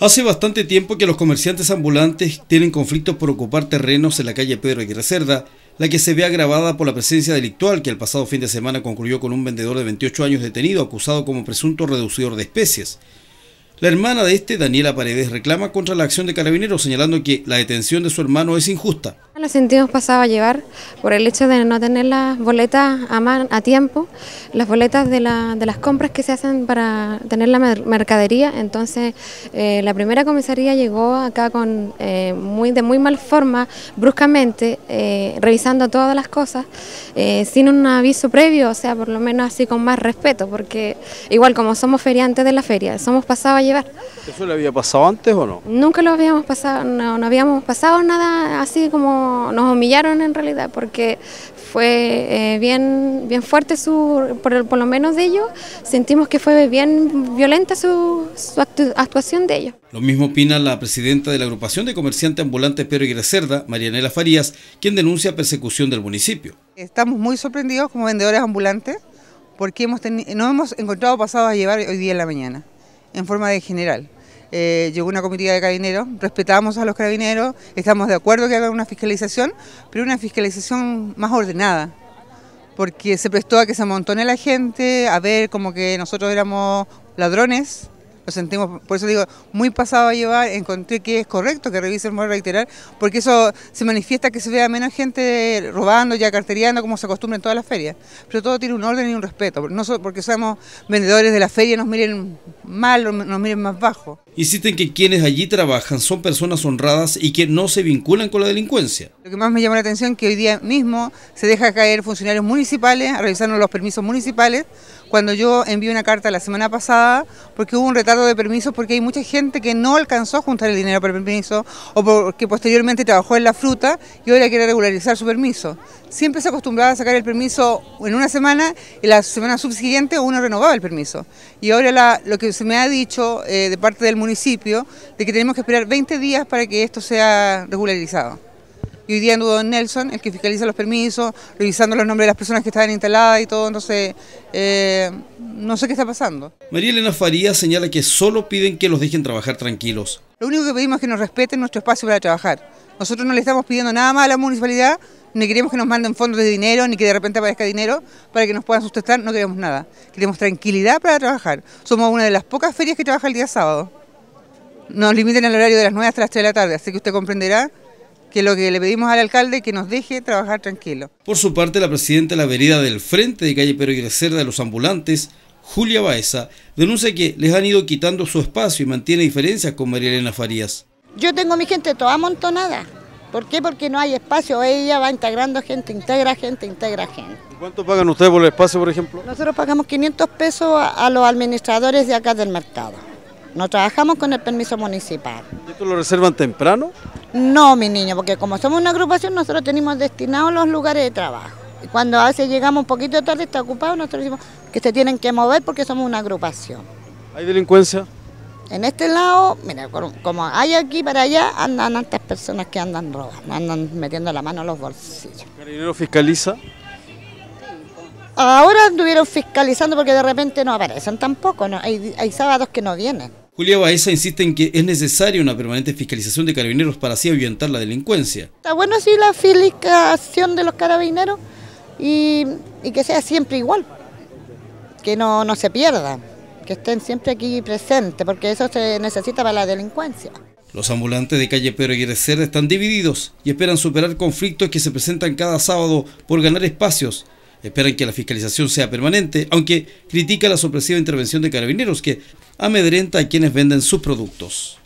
Hace bastante tiempo que los comerciantes ambulantes tienen conflictos por ocupar terrenos en la calle Pedro Aguirre Cerda, la que se ve agravada por la presencia delictual que el pasado fin de semana concluyó con un vendedor de 28 años detenido acusado como presunto reducidor de especies. La hermana de este, Daniela Paredes, reclama contra la acción de carabineros señalando que la detención de su hermano es injusta. Nos sentimos pasado a llevar por el hecho de no tener las boletas a, a tiempo, las boletas de, las compras que se hacen para tener la mercadería. Entonces, eh, la primera comisaría llegó acá con eh, muy de muy mal forma, bruscamente, eh, revisando todas las cosas, sin un aviso previo, o sea, por lo menos así con más respeto, porque igual como somos feriantes de la feria, somos pasados a llevar. ¿Eso le había pasado antes o no? Nunca lo habíamos pasado, no habíamos pasado nada así como nos humillaron en realidad porque fue eh, bien, bien fuerte su, por, por lo menos de ellos, sentimos que fue bien violenta su, actuación de ellos. Lo mismo opina la presidenta de la agrupación de comerciantes ambulantes Pedro y Cerda, Marianela Farías, quien denuncia persecución del municipio. Estamos muy sorprendidos como vendedores ambulantes porque hemos no hemos encontrado pasados a llevar hoy día en la mañana, en forma de general. Eh, llegó una comitiva de carabineros, respetamos a los carabineros, estamos de acuerdo que haga una fiscalización, pero una fiscalización más ordenada, porque se prestó a que se amontone la gente, a ver como que nosotros éramos ladrones, sentimos, por eso digo, muy pasado a llevar, encontré que es correcto que revisen el reiterar, porque eso se manifiesta que se vea menos gente robando, ya carteriando, como se acostumbra en todas las ferias. Pero todo tiene un orden y un respeto, no porque somos vendedores de la feria nos miren mal o nos miren más bajo. Insisten que quienes allí trabajan son personas honradas y que no se vinculan con la delincuencia. Lo que más me llama la atención es que hoy día mismo se deja caer funcionarios municipales a revisarnos los permisos municipales, cuando yo envié una carta la semana pasada porque hubo un retardo de permisos porque hay mucha gente que no alcanzó a juntar el dinero para el permiso o porque posteriormente trabajó en la fruta y ahora quiere regularizar su permiso. Siempre se acostumbraba a sacar el permiso en una semana y la semana subsiguiente uno renovaba el permiso. Y ahora lo que se me ha dicho eh, de parte del municipio de que tenemos que esperar 20 días para que esto sea regularizado y hoy día anduvo Nelson, el que fiscaliza los permisos, revisando los nombres de las personas que estaban instaladas y todo, entonces eh, no sé qué está pasando. María Elena Faría señala que solo piden que los dejen trabajar tranquilos. Lo único que pedimos es que nos respeten nuestro espacio para trabajar. Nosotros no le estamos pidiendo nada más a la municipalidad, ni queremos que nos manden fondos de dinero, ni que de repente aparezca dinero para que nos puedan sustentar, no queremos nada. Queremos tranquilidad para trabajar. Somos una de las pocas ferias que trabaja el día sábado. Nos limiten el horario de las 9 hasta las 3 de la tarde, así que usted comprenderá que lo que le pedimos al alcalde que nos deje trabajar tranquilo. Por su parte, la presidenta de la Avenida del Frente de Calle Pedro Cerda de los Ambulantes, Julia Baeza, denuncia que les han ido quitando su espacio y mantiene diferencias con María Elena Farías. Yo tengo mi gente toda amontonada. ¿Por qué? Porque no hay espacio. Ella va integrando gente, integra gente, integra gente. cuánto pagan ustedes por el espacio, por ejemplo? Nosotros pagamos 500 pesos a los administradores de acá del mercado. No trabajamos con el permiso municipal. ¿Y esto lo reservan temprano? No, mi niño, porque como somos una agrupación, nosotros tenemos destinados los lugares de trabajo. Y cuando a llegamos un poquito tarde, está ocupado, nosotros decimos que se tienen que mover porque somos una agrupación. ¿Hay delincuencia? En este lado, mira, como hay aquí para allá, andan tantas personas que andan robando, andan metiendo la mano en los bolsillos. ¿El carabinero fiscaliza? Ahora anduvieron fiscalizando porque de repente no aparecen tampoco, Hay, sábados que no vienen. Julia Baeza insiste en que es necesaria una permanente fiscalización de carabineros para así avientar la delincuencia. Está bueno así la fiscalización de los carabineros y, que sea siempre igual, que no, no se pierda, que estén siempre aquí presentes, porque eso se necesita para la delincuencia. Los ambulantes de calle Pedro Aguirre están divididos y esperan superar conflictos que se presentan cada sábado por ganar espacios Esperan que la fiscalización sea permanente, aunque critica la sorpresiva intervención de carabineros que amedrenta a quienes venden sus productos.